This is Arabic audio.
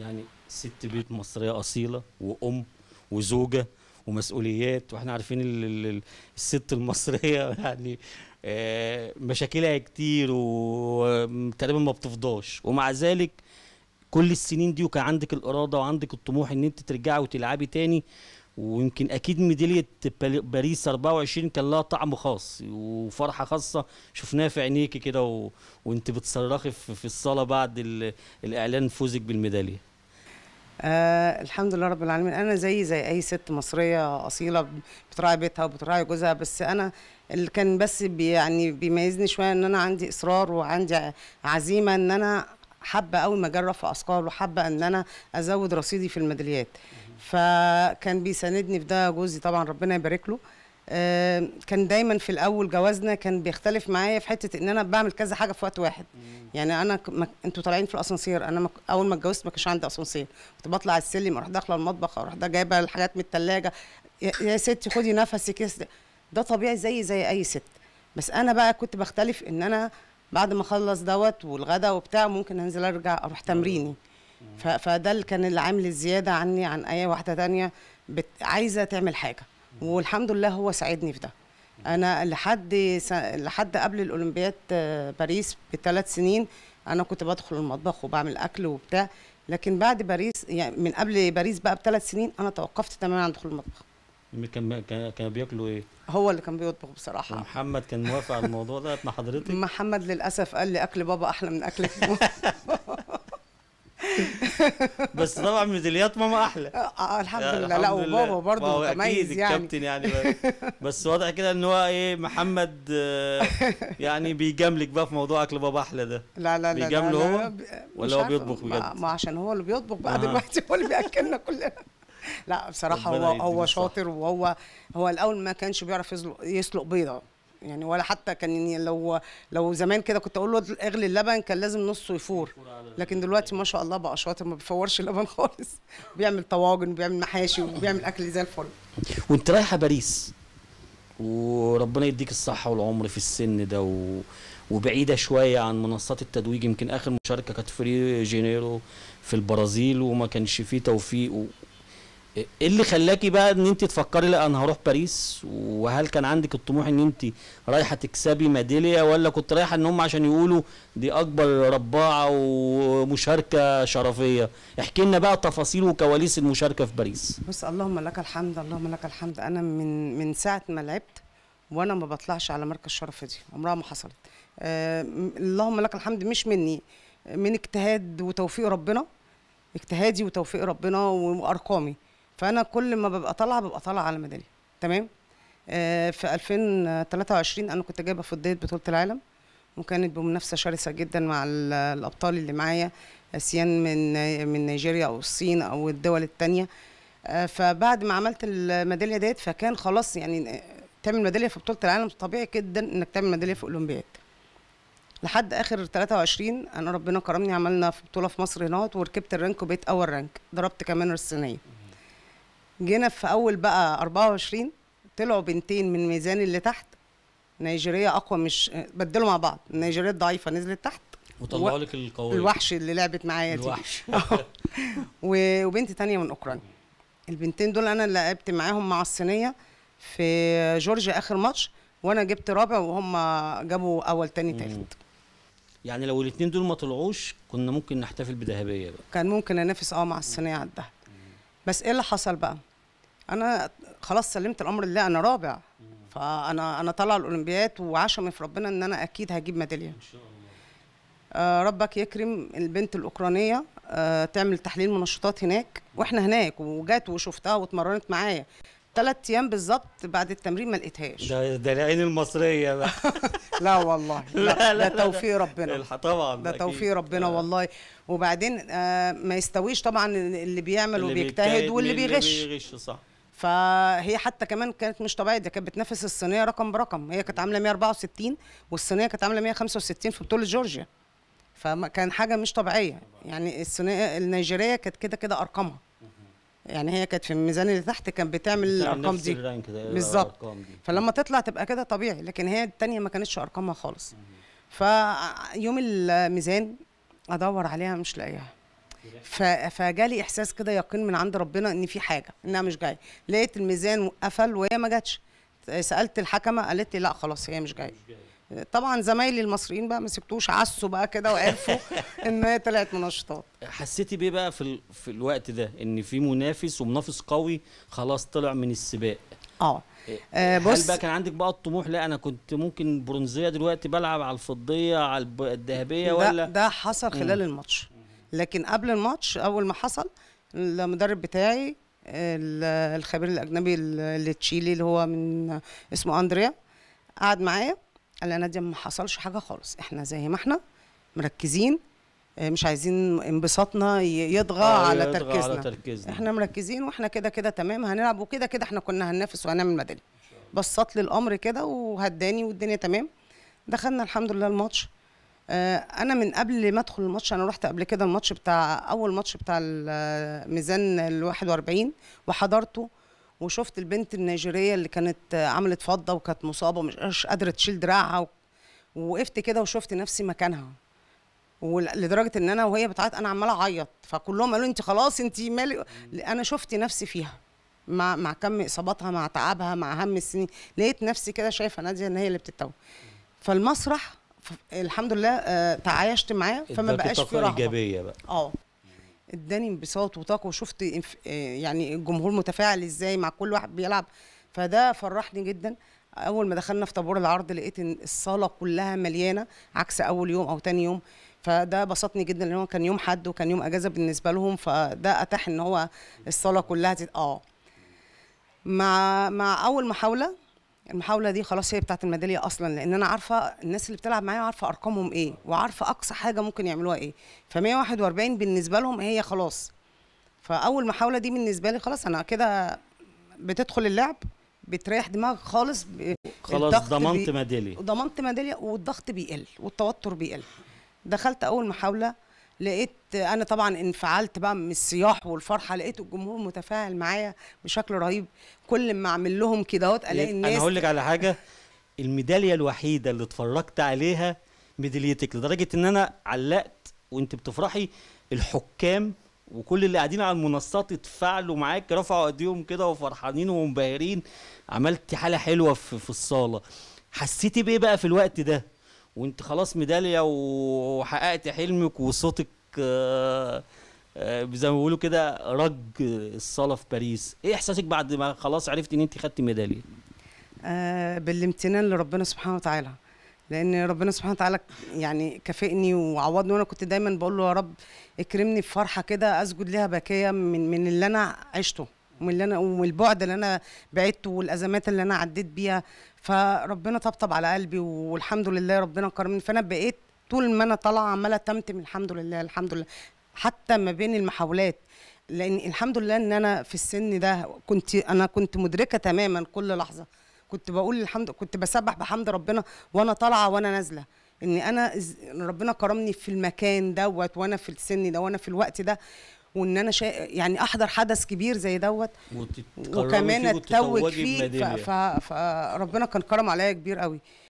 يعني ست بيت مصريه اصيله وام وزوجه ومسؤوليات واحنا عارفين الست المصريه يعني آه، مشاكلها كتير وتقريبا ما بتفضاش ومع ذلك كل السنين دي وكان عندك الاراده وعندك الطموح ان انت ترجعي وتلعبي تاني ويمكن اكيد ميداليه باريس 24 كان لها طعم خاص وفرحه خاصه شفناها في عينيكي كده و... وانت بتصرخي في الصاله بعد ال... الاعلان فوزك بالميداليه آه الحمد لله رب العالمين انا زي زي اي ست مصريه اصيله بتراعي بيتها وبتراعي جوزها بس انا اللي كان بس بي يعني بيميزني شويه ان انا عندي اصرار وعندي عزيمه ان انا حابه اول ما في اثقال وحابه ان انا ازود رصيدي في الميداليات فكان بيساندني في ده جوزي طبعا ربنا يبارك له كان دايما في الاول جوازنا كان بيختلف معايا في حته ان انا بعمل كذا حاجه في وقت واحد يعني انا ك... ما... انتوا طالعين في الاسانسير انا ما... اول ما اتجوزت ما كانش عندي اسانسير كنت بطلع السلم اروح داخله المطبخ اروح دا جايبه الحاجات من الثلاجه يا... يا ستي خدي نفسك يس... ده طبيعي زي زي اي ست بس انا بقى كنت بختلف ان انا بعد ما اخلص دوت والغدا وبتاع ممكن انزل ارجع اروح أيوه. تمريني ف... فده اللي كان اللي عامل الزياده عني عن اي واحده تانية بت... عايزه تعمل حاجه والحمد لله هو ساعدني في ده انا لحد س... لحد قبل الاولمبياد آه، باريس بثلاث سنين انا كنت بدخل المطبخ وبعمل اكل وبتاع لكن بعد باريس يعني من قبل باريس بقى بثلاث سنين انا توقفت تماما عن دخول المطبخ كان كانوا بياكلوا ايه؟ هو اللي كان بيطبخ بصراحه محمد كان موافق على الموضوع ده ابن حضرتك؟ محمد للاسف قال لي اكل بابا احلى من اكلك بس طبعا ميداليات ماما احلى اه, آه، يعني الحمد لله لا وبابا برضه متميز يعني الكابتن يعني بس واضح كده ان هو ايه محمد آه، يعني بيجاملك بقى في موضوع اكل بابا احلى ده لا لا لا بيجامله هو ولا هو بيطبخ بجد؟ ما عشان هو اللي بيطبخ بقى آه. دلوقتي هو اللي بياكلنا كلنا لا بصراحه هو هو شاطر وهو هو الاول ما كانش بيعرف يسلق بيضه يعني ولا حتى كان يعني لو لو زمان كده كنت اقول له اغلي اللبن كان لازم نصه يفور لكن دلوقتي ما شاء الله بقى شاطر ما بيفورش لبن خالص بيعمل طواجن وبيعمل محاشي وبيعمل اكل زي الفل وانت رايحه باريس وربنا يديك الصحه والعمر في السن ده و... وبعيده شويه عن منصات التتويج يمكن اخر مشاركه كانت في ريو جينيرو في البرازيل وما كانش فيه توفيق و... ايه اللي خلاكي بقى ان انت تفكري لا انا هروح باريس وهل كان عندك الطموح ان انت رايحه تكسبي ميداليه ولا كنت رايحه ان هم عشان يقولوا دي اكبر رباعه ومشاركه شرفيه احكي لنا بقى تفاصيل وكواليس المشاركه في باريس بص اللهم لك الحمد اللهم لك الحمد انا من من ساعه ما لعبت وانا ما بطلعش على مركز الشرف دي عمرها ما حصلت آه اللهم لك الحمد مش مني من اجتهاد وتوفيق ربنا اجتهادي وتوفيق ربنا وارقامي فانا كل ما ببقى طالعه ببقى طالعه على ميداليه تمام آه في 2023 انا كنت جايبه فضيه بطوله العالم وكانت بمنافسه شرسه جدا مع الابطال اللي معايا سيان من من نيجيريا او الصين او الدول الثانيه آه فبعد ما عملت الميداليه ديت فكان خلاص يعني تعمل ميداليه في بطوله العالم طبيعي جدا انك تعمل ميداليه في اولمبياد لحد اخر 23 انا ربنا كرمني عملنا في بطوله في مصر هنا وركبت الرانك وبقيت اول رانك ضربت كمان الصينيه جينا في اول بقى 24 طلعوا بنتين من ميزان اللي تحت نيجيريا اقوى مش بدلوا مع بعض نيجيريا الضعيفه نزلت تحت وطلعوا لك القويه الوحش اللي لعبت معايا دي الوحش وبنت تانية من اوكرانيا البنتين دول انا لعبت معاهم مع الصينيه في جورجيا اخر ماتش وانا جبت رابع وهم جابوا اول تاني تالت يعني لو الاثنين دول ما طلعوش كنا ممكن نحتفل بذهبيه بقى كان ممكن انافس اه مع الصينيه على الذهب بس ايه اللي حصل بقى انا خلاص سلمت الامر لله انا رابع فانا انا طالعه الاولمبياد وعشم في ربنا ان انا اكيد هجيب ميداليه ان شاء الله آه، ربك يكرم البنت الاوكرانيه آه، تعمل تحليل منشطات هناك واحنا هناك وجات وشفتها واتمرنت معايا ثلاث ايام بالظبط بعد التمرين ما لقيتهاش ده ده العين المصريه بقى لا والله لا, لا, لا ده توفيق ربنا طبعا ده توفيق ربنا آه. والله وبعدين آه ما يستويش طبعا اللي بيعمل اللي وبيجتهد واللي بيغش اللي بيغش صح فهي حتى كمان كانت مش طبيعيه دي كانت بتنافس الصينيه رقم برقم هي كانت عامله 164 والصينيه كانت عامله 165 في بطوله جورجيا فكان حاجه مش طبيعيه يعني الصينيه النيجيريه كانت كده كده ارقامها يعني هي كانت في الميزان اللي تحت كانت بتعمل الارقام دي بالظبط فلما تطلع تبقى كده طبيعي لكن هي الثانيه ما كانتش ارقامها خالص فيوم الميزان ادور عليها مش لاقيها فجالي احساس كده يقين من عند ربنا ان في حاجه انها مش جايه لقيت الميزان قفل وهي ما جاتش سالت الحكمه قالت لي لا خلاص هي مش جايه طبعا زمايلي المصريين بقى ما سبتوش عسوا بقى كده وعرفوا ان هي طلعت منشطات حسيتي بيه بقى في ال... في الوقت ده ان في منافس ومنافس قوي خلاص طلع من السباق اه, إيه، آه، بص هل بقى كان عندك بقى الطموح لا انا كنت ممكن برونزيه دلوقتي بلعب على الفضيه على الذهبيه ولا ده حصل خلال الماتش لكن قبل الماتش اول ما حصل المدرب بتاعي الخبير الاجنبي التشيلي اللي هو من اسمه اندريا قعد معايا قال انا دي ما حصلش حاجه خالص احنا زي ما احنا مركزين مش عايزين انبساطنا آه على يضغى تركيزنا. على تركيزنا احنا مركزين واحنا كده كده تمام هنلعب وكده كده احنا كنا هننافس وهنعمل ميداليه بسط لي الامر كده وهداني والدنيا تمام دخلنا الحمد لله الماتش آه، انا من قبل ما ادخل الماتش انا رحت قبل كده الماتش بتاع اول ماتش بتاع الميزان ال 41 وحضرته وشفت البنت النيجيريه اللي كانت عملت فضه وكانت مصابه مش قادره تشيل دراعها ووقفت كده وشفت نفسي مكانها ولدرجه ان انا وهي بتعيط انا عماله اعيط فكلهم قالوا انت خلاص انت مالي انا شفت نفسي فيها مع مع كم اصاباتها مع تعبها مع هم السنين لقيت نفسي كده شايفه ناديه ان هي اللي بتتوه فالمسرح الحمد لله آه، تعايشت معاه فما بقاش في رهبه ايجابيه بقى اه اداني انبساط وطاقه وشفت آه، يعني الجمهور متفاعل ازاي مع كل واحد بيلعب فده فرحني جدا اول ما دخلنا في طابور العرض لقيت ان الصاله كلها مليانه عكس اول يوم او تاني يوم فده بسطني جدا لان هو كان يوم حد وكان يوم اجازه بالنسبه لهم فده اتاح ان هو الصاله كلها اه مع مع اول محاوله المحاوله دي خلاص هي بتاعه الميداليه اصلا لان انا عارفه الناس اللي بتلعب معايا عارفه ارقامهم ايه وعارفه اقصى حاجه ممكن يعملوها ايه ف 141 بالنسبه لهم هي خلاص فاول محاوله دي بالنسبه لي خلاص انا كده بتدخل اللعب بتريح دماغك خالص خلاص ضمنت ميداليه ضمنت ميداليه والضغط بيقل والتوتر بيقل دخلت اول محاوله لقيت انا طبعا انفعلت بقى من الصياح والفرحه لقيت الجمهور متفاعل معايا بشكل رهيب كل ما اعمل لهم كده اهوت الاقي الناس انا هقول لك على حاجه الميداليه الوحيده اللي اتفرجت عليها ميداليتك لدرجه ان انا علقت وانت بتفرحي الحكام وكل اللي قاعدين على المنصات اتفاعلوا معاك رفعوا ايديهم كده وفرحانين ومنبهرين عملتي حاله حلوه في, في الصاله حسيتي بايه بقى في الوقت ده وانت خلاص ميداليه وحققت حلمك وصوتك آه، آه، زي ما بيقولوا كده رج الصاله في باريس ايه احساسك بعد ما خلاص عرفتي ان انت خدتي ميداليه آه، بالامتنان لربنا سبحانه وتعالى لان ربنا سبحانه وتعالى يعني كافئني وعوضني وانا كنت دايما بقول له يا رب اكرمني بفرحه كده اسجد ليها باكيه من من اللي انا عشته ومن اللي انا والبعد اللي انا بعدته والازمات اللي انا عديت بيها فربنا طبطب على قلبي والحمد لله ربنا كرمني فانا بقيت طول ما انا طالعه عماله تمتم الحمد لله الحمد لله حتى ما بين المحاولات لان الحمد لله ان انا في السن ده كنت انا كنت مدركه تماما كل لحظه كنت بقول الحمد كنت بسبح بحمد ربنا وانا طالعه وانا نازله ان انا ربنا كرمني في المكان دوت وانا في السن ده وانا في الوقت ده وان انا شا... يعني احضر حدث كبير زي دوت وكمان اتوج فيه, فربنا يعني. كان كرم عليا كبير قوي